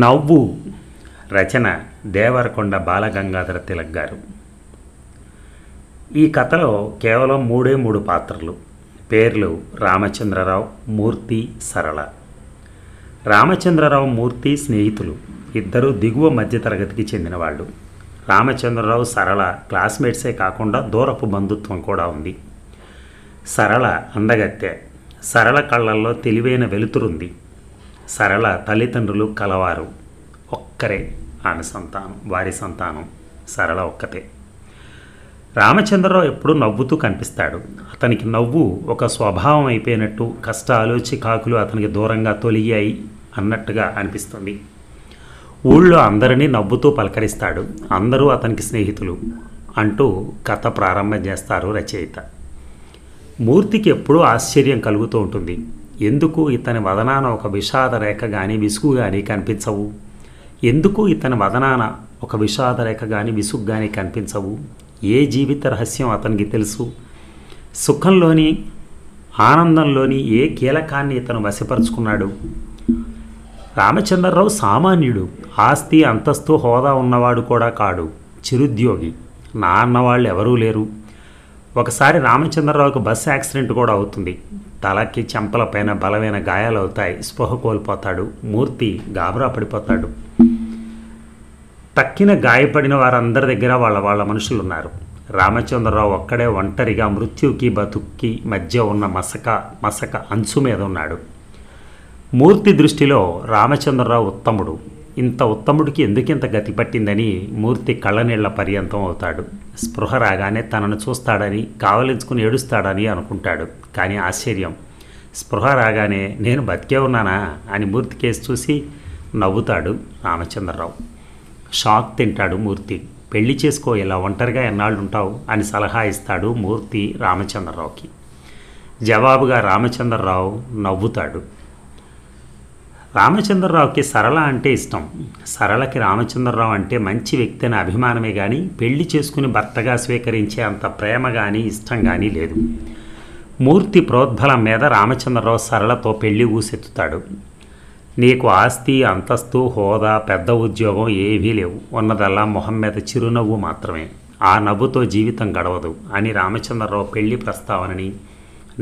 నవ్వు రచన దేవరకొండ బాలగంగాధర తిలక్ గారు ఈ కథలో కేవలం మూడే మూడు పాత్రలు పేర్లు రామచంద్రరావు మూర్తి సరళ రామచంద్రరావు మూర్తి స్నేహితులు ఇద్దరు దిగువ మధ్యతరగతికి చెందినవాళ్ళు రామచంద్రరావు సరళ క్లాస్మేట్సే కాకుండా దూరపు బంధుత్వం కూడా ఉంది సరళ అందగత్తె సరళ కళ్ళల్లో తెలివైన వెలుతురుంది సరళ తల్లిదండ్రులు కలవారు ఒక్కరే ఆమె సంతానం వారి సంతానం సరళ ఒక్కతే రామచంద్రరావు ఎప్పుడూ నవ్వుతూ కనిపిస్తాడు అతనికి నవ్వు ఒక స్వభావం అయిపోయినట్టు కష్టాలు చికాకులు అతనికి దూరంగా తొలిగాయి అన్నట్టుగా అనిపిస్తుంది ఊళ్ళో అందరినీ నవ్వుతూ పలకరిస్తాడు అందరూ అతనికి స్నేహితులు అంటూ కథ ప్రారంభం చేస్తారు రచయిత మూర్తికి ఎప్పుడూ ఆశ్చర్యం కలుగుతూ ఉంటుంది ఎందుకు ఇతని వదనాన ఒక విషాద రేఖ కానీ విసుగు కానీ కనిపించవు ఎందుకు ఇతని వదనాన ఒక విషాద రేఖ కానీ విసుగు కానీ కనిపించవు ఏ జీవిత రహస్యం అతనికి తెలుసు సుఖంలోని ఆనందంలోని ఏ కీలకాన్ని ఇతను వశపరుచుకున్నాడు రామచంద్రరావు సామాన్యుడు ఆస్తి అంతస్తు హోదా ఉన్నవాడు కూడా కాడు చిరుద్యోగి నా అన్నవాళ్ళు ఎవరూ లేరు ఒకసారి రామచంద్రరావుకి బస్ యాక్సిడెంట్ కూడా అవుతుంది తలకి చెంపలపైన బలమైన గాయాలు అవుతాయి స్పృహ కోల్పోతాడు మూర్తి గాబరా పడిపోతాడు తక్కిన గాయపడిన వారందరి దగ్గర వాళ్ళ వాళ్ళ మనుషులు ఉన్నారు రామచంద్రరావు ఒక్కడే ఒంటరిగా మృత్యుకి బతుక్కి మధ్య ఉన్న మసక మసక అంచు మీద ఉన్నాడు మూర్తి దృష్టిలో రామచంద్రరావు ఉత్తముడు ఇంత ఉత్తముడికి ఎందుకింత గతి పట్టిందని మూర్తి కళ్ళనీళ్ల పర్యంతం అవుతాడు స్పృహ రాగానే తనను చూస్తాడని కావలించుకుని ఏడుస్తాడని అనుకుంటాడు కానీ ఆశ్చర్యం స్పృహ రాగానే నేను బతికే ఉన్నానా అని మూర్తి కేసు చూసి నవ్వుతాడు రామచంద్రరావు షాక్ తింటాడు మూర్తి పెళ్లి చేసుకో ఇలా ఒంటరిగా ఎన్నాళ్ళు ఉంటావు అని సలహా ఇస్తాడు మూర్తి రామచంద్రరావుకి జవాబుగా రామచంద్రరావు నవ్వుతాడు రామచంద్రరావుకి సరళ అంటే ఇష్టం సరళకి రామచంద్రరావు అంటే మంచి వ్యక్తి అనే అభిమానమే కానీ పెళ్లి చేసుకుని భర్తగా స్వీకరించే అంత ప్రేమ కానీ ఇష్టం కానీ లేదు మూర్తి ప్రోద్బలం మీద రామచంద్రరావు సరళతో పెళ్లి ఊసెత్తుతాడు నీకు ఆస్తి అంతస్తు హోదా పెద్ద ఉద్యోగం ఏవీ లేవు ఉన్నదల్లా మొహం మీద చిరునవ్వు మాత్రమే ఆ నవ్వుతో జీవితం గడవదు అని రామచంద్రరావు పెళ్లి ప్రస్తావనని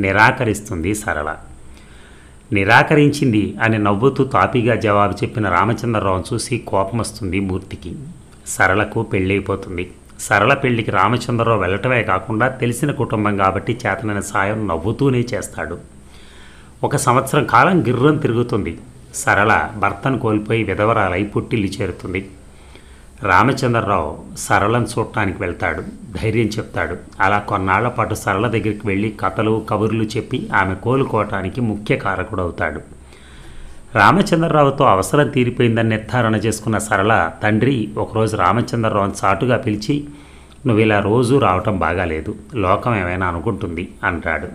నిరాకరిస్తుంది సరళ నిరాకరించింది అని నవ్వుతూ తాపీగా జవాబు చెప్పిన రామచంద్రరావును చూసి కోపం వస్తుంది మూర్తికి సరళకు పెళ్ళైపోతుంది సరళ పెళ్లికి రామచంద్రరావు వెళ్ళటమే కాకుండా తెలిసిన కుటుంబం కాబట్టి చేతనైన సాయం నవ్వుతూనే చేస్తాడు ఒక సంవత్సరం కాలం గిర్రం తిరుగుతుంది సరళ భర్తను కోల్పోయి విధవరాలై పుట్టిల్లు చేరుతుంది రామచంద్రరావు సరళను చూడటానికి వెళ్తాడు ధైర్యం చెప్తాడు అలా కొన్నాళ్ల పాటు సరళ దగ్గరికి వెళ్ళి కథలు కబుర్లు చెప్పి ఆమె కోలుకోవటానికి ముఖ్య కారకుడవుతాడు రామచంద్రరావుతో అవసరం తీరిపోయిందని నిర్ధారణ చేసుకున్న సరళ తండ్రి ఒకరోజు రామచంద్రరావుని చాటుగా పిలిచి నువ్వు ఇలా రోజు రావటం బాగాలేదు లోకం ఏమైనా అనుకుంటుంది అంటాడు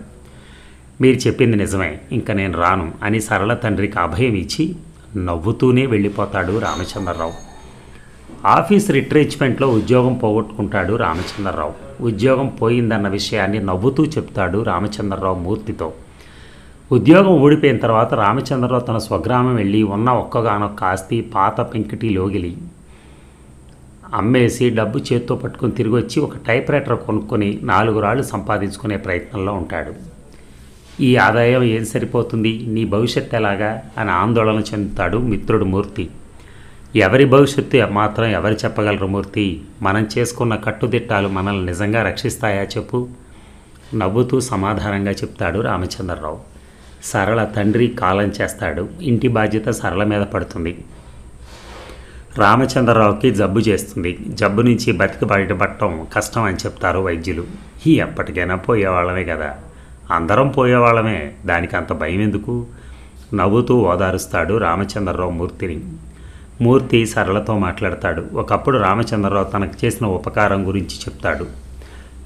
మీరు చెప్పింది నిజమే ఇంకా నేను రాను అని సరళ తండ్రికి అభయం ఇచ్చి నవ్వుతూనే వెళ్ళిపోతాడు రామచంద్రరావు ఆఫీస్ రిట్రీచ్మెంట్లో ఉద్యోగం పోగొట్టుకుంటాడు రామచంద్రరావు ఉద్యోగం పోయిందన్న విషయాన్ని నవ్వుతూ చెప్తాడు రామచంద్రరావు మూర్తితో ఉద్యోగం ఊడిపోయిన తర్వాత రామచంద్రరావు తన స్వగ్రామం వెళ్ళి ఉన్న ఒక్కగానొక్క ఆస్తి పాత పెంకిటి లోగిలి అమ్మేసి డబ్బు చేత్తో పట్టుకుని తిరిగి వచ్చి ఒక టైప్ రైటర్ కొనుక్కొని నాలుగు రాళ్ళు సంపాదించుకునే ప్రయత్నంలో ఉంటాడు ఈ ఆదాయం ఏం సరిపోతుంది నీ భవిష్యత్ ఎలాగా అని ఆందోళన చెందుతాడు మిత్రుడు మూర్తి ఎవరి భవిష్యత్తు మాత్రం ఎవరు చెప్పగలరు మూర్తి మనం చేసుకున్న కట్టుదిట్టాలు మనల్ని నిజంగా రక్షిస్తాయా చెప్పు నవ్వుతూ సమాధానంగా చెప్తాడు రామచంద్రరావు సరళ తండ్రి కాలం చేస్తాడు ఇంటి బాధ్యత సరళ మీద పడుతుంది రామచంద్రరావుకి జబ్బు చేస్తుంది జబ్బు నుంచి బతికి బయటపడటం కష్టం అని చెప్తారు వైద్యులు ఈ ఎప్పటికైనా పోయేవాళ్ళమే కదా అందరం పోయేవాళ్ళమే దానికి అంత భయం ఎందుకు నవ్వుతూ ఓదారుస్తాడు రామచంద్రరావు మూర్తిని మూర్తి సరళతో మాట్లాడతాడు ఒకప్పుడు రామచంద్రరావు తనకు చేసిన ఉపకారం గురించి చెప్తాడు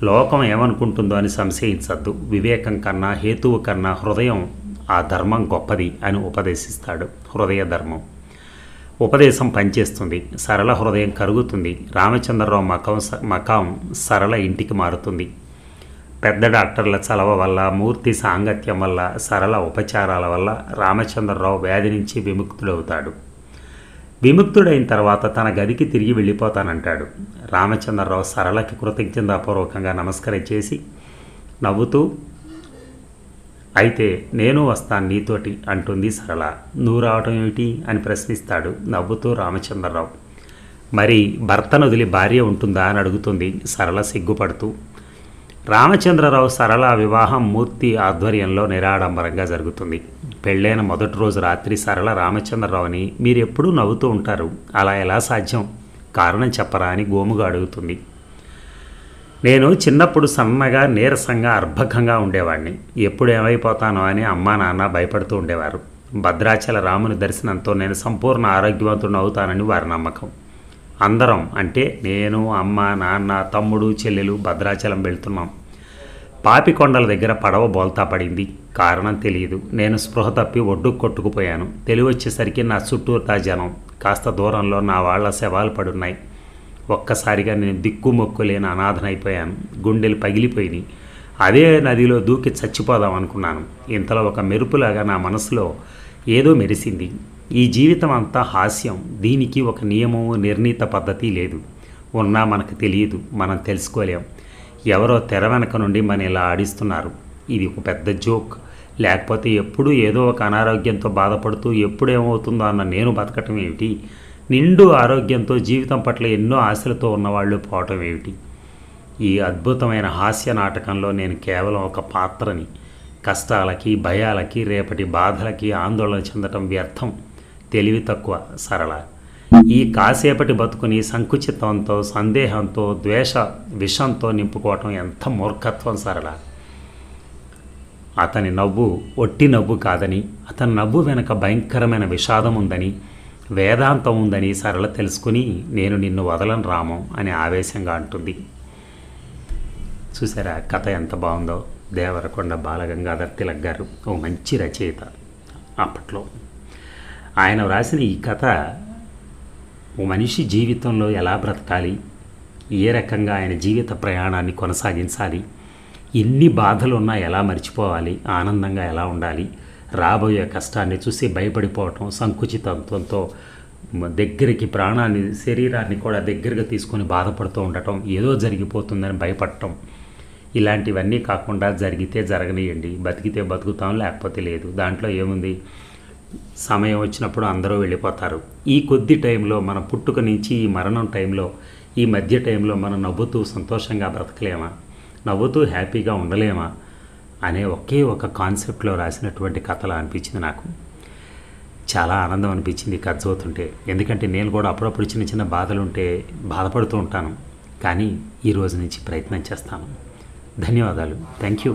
లోకం ఏమనుకుంటుందో అని సంశయించద్దు వివేకం కన్నా హేతువు కన్నా హృదయం ఆ ధర్మం గొప్పది అని ఉపదేశిస్తాడు హృదయ ధర్మం ఉపదేశం పనిచేస్తుంది సరళ హృదయం కరుగుతుంది రామచంద్రరావు మకం మకాం సరళ ఇంటికి మారుతుంది పెద్ద డాక్టర్ల చలవ వల్ల మూర్తి సాంగత్యం వల్ల సరళ ఉపచారాల వల్ల రామచంద్రరావు వ్యాధి నుంచి విముక్తుడవుతాడు విముక్తుడైన తర్వాత తన గదికి తిరిగి వెళ్ళిపోతానంటాడు రామచంద్రరావు సరళకి కృతజ్ఞతాపూర్వకంగా చేసి నవ్వుతూ అయితే నేను వస్తాను నీతోటి అంటుంది సరళ నువ్వు రావటం ఏమిటి అని ప్రశ్నిస్తాడు నవ్వుతూ రామచంద్రరావు మరి భర్తను వదిలి భార్య ఉంటుందా అని అడుగుతుంది సరళ సిగ్గుపడుతూ రామచంద్రరావు సరళ వివాహం మూర్తి ఆధ్వర్యంలో నిరాడంబరంగా జరుగుతుంది పెళ్ళైన మొదటి రోజు రాత్రి సరళ రామచంద్రరావుని ఎప్పుడూ నవ్వుతూ ఉంటారు అలా ఎలా సాధ్యం కారణం చెప్పరా అని గోముగా అడుగుతుంది నేను చిన్నప్పుడు సన్నగా నీరసంగా అర్భకంగా ఉండేవాడిని ఎప్పుడు ఏమైపోతానో అని అమ్మా నాన్న భయపడుతూ ఉండేవారు భద్రాచల రాముని దర్శనంతో నేను సంపూర్ణ ఆరోగ్యవంతుడు అవుతానని వారి నమ్మకం అందరం అంటే నేను అమ్మ నాన్న తమ్ముడు చెల్లెలు భద్రాచలం వెళ్తున్నాం కొండల దగ్గర పడవ బోల్తా పడింది కారణం తెలియదు నేను స్పృహ తప్పి ఒడ్డు కొట్టుకుపోయాను తెలివి వచ్చేసరికి నా చుట్టూతా జనం కాస్త దూరంలో నా వాళ్ల శవాలు పడున్నాయి ఒక్కసారిగా నేను దిక్కుమొక్కు లేని అనాథనైపోయాను గుండెలు పగిలిపోయినాయి అదే నదిలో దూకి చచ్చిపోదాం అనుకున్నాను ఇంతలో ఒక మెరుపులాగా నా మనసులో ఏదో మెరిసింది ఈ జీవితం అంతా హాస్యం దీనికి ఒక నియమము నిర్ణీత పద్ధతి లేదు ఉన్నా మనకు తెలియదు మనం తెలుసుకోలేం ఎవరో తెర వెనక నుండి మన ఇలా ఆడిస్తున్నారు ఇది ఒక పెద్ద జోక్ లేకపోతే ఎప్పుడూ ఏదో ఒక అనారోగ్యంతో బాధపడుతూ ఎప్పుడేమవుతుందో అన్న నేను బతకటం ఏమిటి నిండు ఆరోగ్యంతో జీవితం పట్ల ఎన్నో ఆశలతో ఉన్నవాళ్ళు పోవటం ఏమిటి ఈ అద్భుతమైన హాస్య నాటకంలో నేను కేవలం ఒక పాత్రని కష్టాలకి భయాలకి రేపటి బాధలకి ఆందోళన చెందటం వ్యర్థం తెలివి తక్కువ సరళ ఈ కాసేపటి బతుకుని సంకుచితంతో సందేహంతో ద్వేష విషంతో నింపుకోవటం ఎంత మూర్ఖత్వం సరళ అతని నవ్వు ఒట్టి నవ్వు కాదని అతని నవ్వు వెనక భయంకరమైన విషాదం ఉందని వేదాంతం ఉందని సరళ తెలుసుకుని నేను నిన్ను వదలను రాము అని ఆవేశంగా అంటుంది చూసారా కథ ఎంత బాగుందో దేవరకొండ బాలగంగాధర్ తిలక్ గారు ఓ మంచి రచయిత అప్పట్లో ఆయన వ్రాసిన ఈ కథ మనిషి జీవితంలో ఎలా బ్రతకాలి ఏ రకంగా ఆయన జీవిత ప్రయాణాన్ని కొనసాగించాలి ఎన్ని బాధలున్నా ఎలా మర్చిపోవాలి ఆనందంగా ఎలా ఉండాలి రాబోయే కష్టాన్ని చూసి భయపడిపోవటం సంకుచితత్వంతో దగ్గరికి ప్రాణాన్ని శరీరాన్ని కూడా దగ్గరగా తీసుకొని బాధపడుతూ ఉండటం ఏదో జరిగిపోతుందని భయపడటం ఇలాంటివన్నీ కాకుండా జరిగితే జరగనియండి బతికితే బతుకుతాం లేకపోతే లేదు దాంట్లో ఏముంది సమయం వచ్చినప్పుడు అందరూ వెళ్ళిపోతారు ఈ కొద్ది టైంలో మన పుట్టుక నుంచి ఈ మరణం టైంలో ఈ మధ్య టైంలో మనం నవ్వుతూ సంతోషంగా బ్రతకలేమా నవ్వుతూ హ్యాపీగా ఉండలేమా అనే ఒకే ఒక కాన్సెప్ట్లో రాసినటువంటి కథలా అనిపించింది నాకు చాలా ఆనందం అనిపించింది కథ చదువుతుంటే ఎందుకంటే నేను కూడా అప్పుడప్పుడు చిన్న చిన్న బాధలు ఉంటే బాధపడుతూ ఉంటాను కానీ ఈరోజు నుంచి ప్రయత్నం చేస్తాను ధన్యవాదాలు థ్యాంక్ యూ